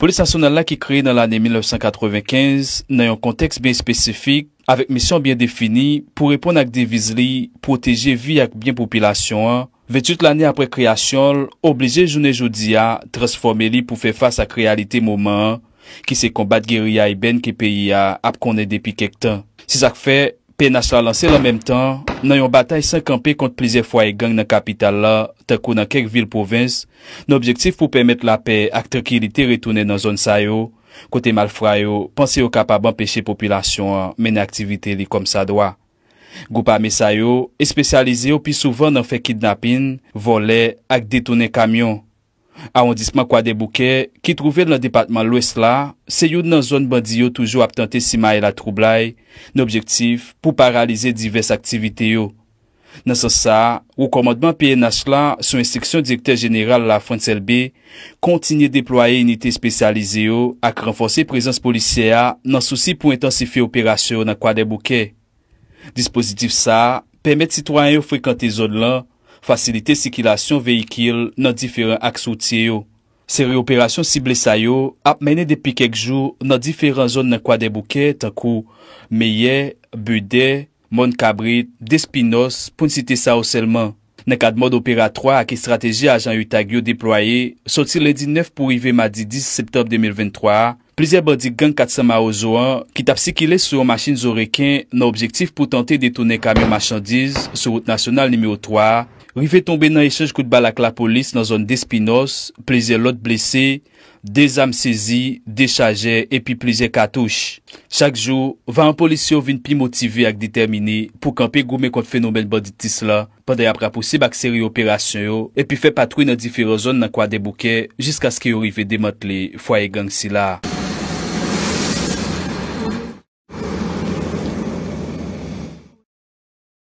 Polisasonal la ki kreye nan l ane 1995 nan yon konteks ben spesifik avek misyon ben defini pou repon ak deviz li proteje vi ak ben populasyon an ve tut l ane apre kreasyon oblije jounen joudi a transforme li pou fe fasa krealite mouman ki se kombat geria e ben ki peyi ap konen depi kek tan. Si sak fe, Pè nas la lanse lan menm tan nan yon batay sankanpe kont plize fwa e gang nan kapital la takou nan kek vil povins, nan objektif pou pèmèt la pè ak trikilite retounen nan zon sa yo, kote mal fra yo, panse yo kapaban peche populasyon menne aktivite li kom sa dwa. Goupa me sa yo, espesyalize yo pi souvan nan fe kidnapin, vole ak detounen kamyon. Aondisman kwa debouke ki trouve nan depatman lwes la se yon nan zon bandi yo toujou aptante si maye la troublai nan objektif pou paralize diverse aktivite yo. Nan san sa, ou komodman PNH la sou instriksyon direktèr jeneral la Fonsel B kontinye deploye unitè spesyalize yo ak renfonse prezans polisye ya nan souci pou intensife operasyon nan kwa debouke. Dispositif sa, pèmè titwanyo frekante zon lan. Fasilite sikilasyon veyikil nan diferan aksoutye yo. Seri operasyon sible sayo ap mene depi kek jou nan diferan zon nan kwa debouke takou. Meye, Bude, Monkabrit, Despinos pou nsite sa ou selman. Nan kad mod operatroy ak e strateji ajan Utagyo deploye, soti lendi 9 pou rive madi 10 septob 2023, plize bodi gang 400 ma ozoan ki tap sikile sou yon machin zorekin nan objektif pou tante detone kame machandiz sou route nasyonal nimeyo 3 Rive tombe nan eschej kout bal ak la polis nan zon despinos, pleze lot blese, dezam sezi, dechaje, epi pleze katouche. Chak jou, van an polis yo vin pi motive ak determine pou kanpe goume kont fenomen baditis la, pande yapra posib ak seri operasyon yo, epi fe patrou nan difiro zon nan kwa debouke, jisk aske yo rive demote le foye gang si la.